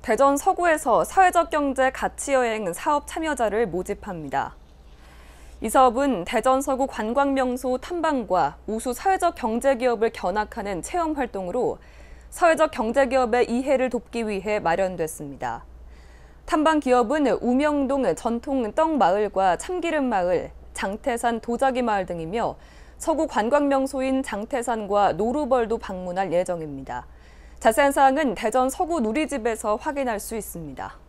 대전 서구에서 사회적 경제 가치 여행 사업 참여자를 모집합니다. 이 사업은 대전 서구 관광 명소 탐방과 우수 사회적 경제 기업을 견학하는 체험 활동으로 사회적 경제 기업의 이해를 돕기 위해 마련됐습니다. 탐방 기업은 우명동 전통 떡 마을과 참기름 마을, 장태산 도자기 마을 등이며 서구 관광 명소인 장태산과 노루벌도 방문할 예정입니다. 자세한 사항은 대전 서구 누리집에서 확인할 수 있습니다.